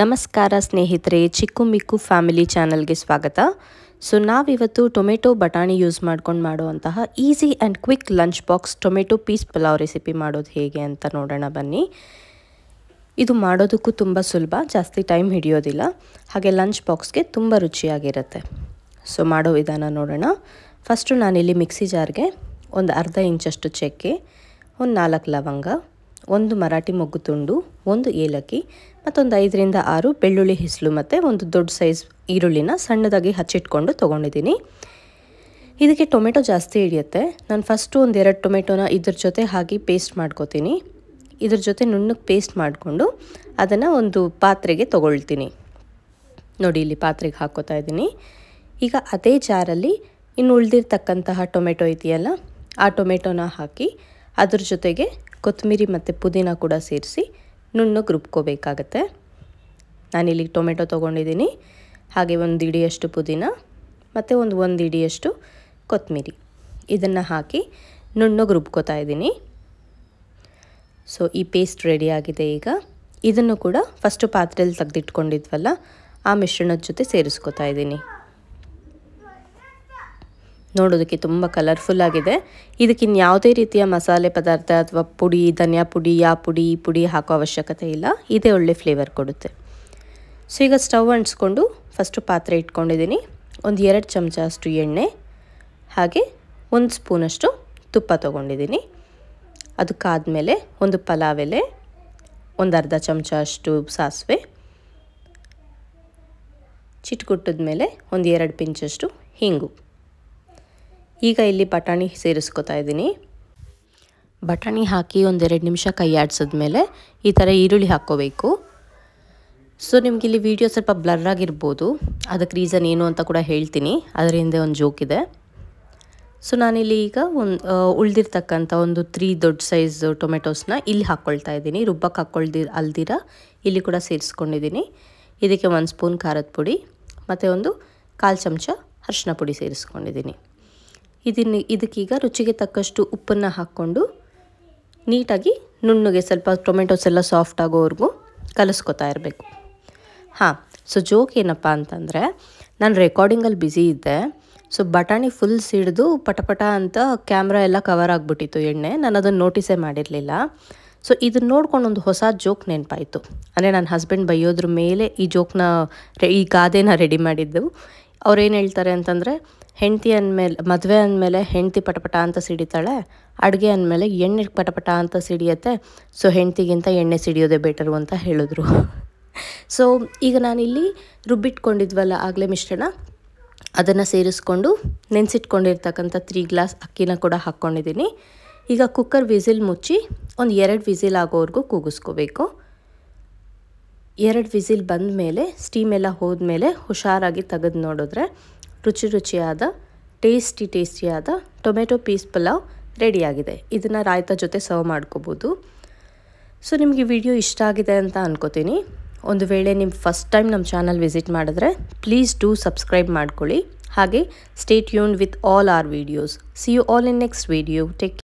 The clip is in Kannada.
ನಮಸ್ಕಾರ ಸ್ನೇಹಿತರೆ ಚಿಕ್ಕು ಮಿಕ್ಕು ಫ್ಯಾಮಿಲಿ ಚಾನಲ್ಗೆ ಸ್ವಾಗತ ಸೊ ನಾವಿವತ್ತು ಟೊಮೆಟೊ ಬಟಾಣಿ ಯೂಸ್ ಮಾಡ್ಕೊಂಡು ಮಾಡುವಂತಹ easy and quick lunch box tomato peas pulao recipe ಮಾಡೋದು ಹೇಗೆ ಅಂತ ನೋಡೋಣ ಬನ್ನಿ ಇದು ಮಾಡೋದಕ್ಕೂ ತುಂಬ ಸುಲಭ ಜಾಸ್ತಿ ಟೈಮ್ ಹಿಡಿಯೋದಿಲ್ಲ ಹಾಗೆ ಲಂಚ್ ಬಾಕ್ಸ್ಗೆ ತುಂಬ ರುಚಿಯಾಗಿರುತ್ತೆ ಸೊ ಮಾಡೋ ವಿಧಾನ ನೋಡೋಣ ಫಸ್ಟು ನಾನಿಲ್ಲಿ ಮಿಕ್ಸಿ ಜಾರ್ಗೆ ಒಂದು ಅರ್ಧ ಇಂಚಷ್ಟು ಚಕ್ಕೆ ಒಂದು ನಾಲ್ಕು ಲವಂಗ ಒಂದು ಮರಾಠಿ ಮೊಗ್ಗು ತುಂಡು ಒಂದು ಏಲಕ್ಕಿ ಮತ್ತೊಂದು ಐದರಿಂದ ಆರು ಬೆಳ್ಳುಳ್ಳಿ ಹಿಸಲು ಮತ್ತು ಒಂದು ದೊಡ್ಡ ಸೈಜ್ ಈರುಳ್ಳಿನ ಸಣ್ಣದಾಗಿ ಹಚ್ಚಿಟ್ಕೊಂಡು ತೊಗೊಂಡಿದ್ದೀನಿ ಇದಕ್ಕೆ ಟೊಮೆಟೊ ಜಾಸ್ತಿ ಹಿಡಿಯುತ್ತೆ ನಾನು ಫಸ್ಟು ಒಂದು ಎರಡು ಟೊಮೆಟೊನ ಇದ್ರ ಜೊತೆ ಹಾಕಿ ಪೇಸ್ಟ್ ಮಾಡ್ಕೋತೀನಿ ಇದ್ರ ಜೊತೆ ನುಣ್ಣಗೆ ಪೇಸ್ಟ್ ಮಾಡಿಕೊಂಡು ಅದನ್ನು ಒಂದು ಪಾತ್ರೆಗೆ ತೊಗೊಳ್ತೀನಿ ನೋಡಿ ಇಲ್ಲಿ ಪಾತ್ರೆಗೆ ಹಾಕೋತಾ ಇದ್ದೀನಿ ಈಗ ಅದೇ ಜಾರಲ್ಲಿ ಇನ್ನು ಉಳಿದಿರ್ತಕ್ಕಂತಹ ಟೊಮೆಟೊ ಇದೆಯಲ್ಲ ಆ ಟೊಮೆಟೊನ ಹಾಕಿ ಅದ್ರ ಜೊತೆಗೆ ಕೊತ್ತಂಬರಿ ಮತ್ತು ಪುದೀನ ಕೂಡ ಸೇರಿಸಿ ನುಣ್ಣಗೆ ರುಬ್ಕೋಬೇಕಾಗತ್ತೆ ನಾನಿಲ್ಲಿ ಟೊಮೆಟೊ ತೊಗೊಂಡಿದ್ದೀನಿ ಹಾಗೆ ಒಂದು ಇಡಿಯಷ್ಟು ಪುದೀನ ಮತ್ತು ಒಂದು ಒಂದು ಇಡಿಯಷ್ಟು ಕೊತ್ತಂಬರಿ ಇದನ್ನು ಹಾಕಿ ನುಣ್ಣಗೆ ರುಬ್ಕೋತಾ ಇದ್ದೀನಿ ಸೊ ಈ ಪೇಸ್ಟ್ ರೆಡಿಯಾಗಿದೆ ಈಗ ಇದನ್ನು ಕೂಡ ಫಸ್ಟು ಪಾತ್ರೆಯಲ್ಲಿ ತೆಗೆದಿಟ್ಕೊಂಡಿದ್ವಲ್ಲ ಆ ಮಿಶ್ರಣದ ಜೊತೆ ಸೇರಿಸ್ಕೋತಾ ಇದ್ದೀನಿ ನೋಡೋದಕ್ಕೆ ತುಂಬ ಕಲರ್ಫುಲ್ ಆಗಿದೆ ಇದಕ್ಕಿನ್ನು ಯಾವುದೇ ರೀತಿಯ ಮಸಾಲೆ ಪದಾರ್ಥ ಅಥವಾ ಪುಡಿ ಧನಿಯಾ ಪುಡಿ ಯಾ ಪುಡಿ ಈ ಪುಡಿ ಹಾಕೋ ಅವಶ್ಯಕತೆ ಇಲ್ಲ ಇದೇ ಒಳ್ಳೆ ಫ್ಲೇವರ್ ಕೊಡುತ್ತೆ ಸೊ ಈಗ ಸ್ಟವ್ ಅಂಟಿಸ್ಕೊಂಡು ಫಸ್ಟು ಪಾತ್ರೆ ಇಟ್ಕೊಂಡಿದ್ದೀನಿ ಒಂದು ಎರಡು ಚಮಚ ಅಷ್ಟು ಎಣ್ಣೆ ಹಾಗೆ ಒಂದು ಸ್ಪೂನಷ್ಟು ತುಪ್ಪ ತೊಗೊಂಡಿದ್ದೀನಿ ಮೇಲೆ ಒಂದು ಪಲಾವ್ ಎಲೆ ಒಂದು ಅರ್ಧ ಚಮಚ ಅಷ್ಟು ಸಾಸಿವೆ ಚಿಟ್ಕುಟ್ಟದ ಮೇಲೆ ಒಂದು ಎರಡು ಪಿಂಚಷ್ಟು ಹಿಂಗು ಈಗ ಇಲ್ಲಿ ಬಟಾಣಿ ಸೇರಿಸ್ಕೊತಾ ಇದ್ದೀನಿ ಬಟಾಣಿ ಹಾಕಿ ಒಂದೆರಡು ನಿಮಿಷ ಕೈ ಆಡಿಸಿದ್ಮೇಲೆ ಈ ಥರ ಈರುಳ್ಳಿ ಹಾಕ್ಕೋಬೇಕು ಸೊ ನಿಮ್ಗೆ ಇಲ್ಲಿ ವಿಡಿಯೋ ಸ್ವಲ್ಪ ಬ್ಲರ್ ಆಗಿರ್ಬೋದು ಅದಕ್ಕೆ ರೀಸನ್ ಏನು ಅಂತ ಕೂಡ ಹೇಳ್ತೀನಿ ಅದರ ಹಿಂದೆ ಒಂದು ಜೋಕ್ ಇದೆ ಸೊ ನಾನಿಲ್ಲಿ ಈಗ ಒಂದು ಉಳಿದಿರ್ತಕ್ಕಂಥ ಒಂದು ತ್ರೀ ದೊಡ್ಡ ಸೈಜ್ ಟೊಮೆಟೊಸ್ನ ಇಲ್ಲಿ ಹಾಕ್ಕೊಳ್ತಾ ಇದ್ದೀನಿ ರುಬ್ಬಕ್ಕೆ ಹಾಕ್ಕೊಳ್ದಿ ಅಲ್ದಿರ ಇಲ್ಲಿ ಕೂಡ ಸೇರಿಸ್ಕೊಂಡಿದ್ದೀನಿ ಇದಕ್ಕೆ ಒಂದು ಸ್ಪೂನ್ ಖಾರದ ಪುಡಿ ಮತ್ತು ಒಂದು ಕಾಲು ಚಮಚ ಅರಿಶಿನ ಪುಡಿ ಸೇರಿಸ್ಕೊಂಡಿದ್ದೀನಿ ಇದನ್ನು ಇದಕ್ಕೀಗ ರುಚಿಗೆ ತಕ್ಕಷ್ಟು ಉಪ್ಪನ್ನು ಹಾಕ್ಕೊಂಡು ನೀಟಾಗಿ ನುಣ್ಣಗೆ ಸ್ವಲ್ಪ ಟೊಮೆಟೊಸ್ ಎಲ್ಲ ಸಾಫ್ಟ್ ಆಗೋವರೆಗೂ ಕಲಿಸ್ಕೊತಾ ಇರಬೇಕು ಹಾಂ ಸೊ ಜೋಕ್ ಏನಪ್ಪ ಅಂತಂದರೆ ನಾನು ರೆಕಾರ್ಡಿಂಗಲ್ಲಿ ಬ್ಯುಸಿ ಇದ್ದೆ ಸೊ ಬಟಾಣಿ ಫುಲ್ ಸಿಡಿದು ಪಟಪಟ ಅಂತ ಕ್ಯಾಮ್ರಾ ಎಲ್ಲ ಕವರ್ ಆಗಿಬಿಟ್ಟಿತ್ತು ಎಣ್ಣೆ ನಾನು ಅದನ್ನು ನೋಟಿಸೇ ಮಾಡಿರಲಿಲ್ಲ ಸೊ ಇದನ್ನ ನೋಡ್ಕೊಂಡು ಒಂದು ಹೊಸ ಜೋಕ್ ನೆನಪಾಯಿತು ಅಂದರೆ ನನ್ನ ಹಸ್ಬೆಂಡ್ ಬೈಯೋದ್ರ ಮೇಲೆ ಈ ಜೋಕ್ನ ಈ ಗಾದೆನ ರೆಡಿ ಮಾಡಿದ್ದೆವು ಅವ್ರೇನು ಹೇಳ್ತಾರೆ ಅಂತಂದರೆ ಹೆಂಡತಿ ಅಂದಮೇಲೆ ಮದುವೆ ಅಂದಮೇಲೆ ಹೆಂಡತಿ ಪಟಪಟ ಅಂತ ಸಿಡಿತಾಳೆ ಅಡುಗೆ ಅಂದಮೇಲೆ ಎಣ್ಣೆ ಪಟಪಟ ಅಂತ ಸಿಡಿಯತ್ತೆ ಸೊ ಹೆಂಡತಿಗಿಂತ ಎಣ್ಣೆ ಸಿಡಿಯೋದೇ ಬೆಟರು ಅಂತ ಹೇಳಿದ್ರು ಸೊ ಈಗ ನಾನಿಲ್ಲಿ ರುಬ್ಬಿಟ್ಕೊಂಡಿದ್ವಲ್ಲ ಆಗಲೇ ಮಿಶ್ರಣ ಅದನ್ನು ಸೇರಿಸ್ಕೊಂಡು ನೆನೆಸಿಟ್ಕೊಂಡಿರ್ತಕ್ಕಂಥ ತ್ರೀ ಗ್ಲಾಸ್ ಅಕ್ಕಿನ ಕೂಡ ಹಾಕ್ಕೊಂಡಿದ್ದೀನಿ ಈಗ ಕುಕ್ಕರ್ ವಿಸಿಲ್ ಮುಚ್ಚಿ ಒಂದು ಎರಡು ವಿಸಿಲ್ ಆಗೋವರೆಗೂ ಕೂಗಿಸ್ಕೋಬೇಕು ಎರಡು ವಿಸಿಲ್ ಬಂದ ಮೇಲೆ ಸ್ಟೀಮ್ ಎಲ್ಲ ಮೇಲೆ ಹುಷಾರಾಗಿ ತೆಗೆದು ನೋಡಿದ್ರೆ ರುಚಿ ರುಚಿಯಾದ ಟೇಸ್ಟಿ ಟೇಸ್ಟಿಯಾದ ಟೊಮೆಟೊ ಪೀಸ್ ಪಲಾವ್ ರೆಡಿಯಾಗಿದೆ ಇದನ್ನು ರಾಯ್ತ ಜೊತೆ ಸರ್ವ್ ಮಾಡ್ಕೋಬೋದು ಸೊ ನಿಮಗೆ ವಿಡಿಯೋ ಇಷ್ಟ ಆಗಿದೆ ಅಂತ ಅನ್ಕೋತೀನಿ ಒಂದು ವೇಳೆ ನಿಮ್ಮ ಫಸ್ಟ್ ಟೈಮ್ ನಮ್ಮ ಚಾನಲ್ ವಿಸಿಟ್ ಮಾಡಿದ್ರೆ ಪ್ಲೀಸ್ ಡೂ ಸಬ್ಸ್ಕ್ರೈಬ್ ಮಾಡ್ಕೊಳ್ಳಿ ಹಾಗೆ ಸ್ಟೇ ಯೂನ್ with all our videos see you all in next video take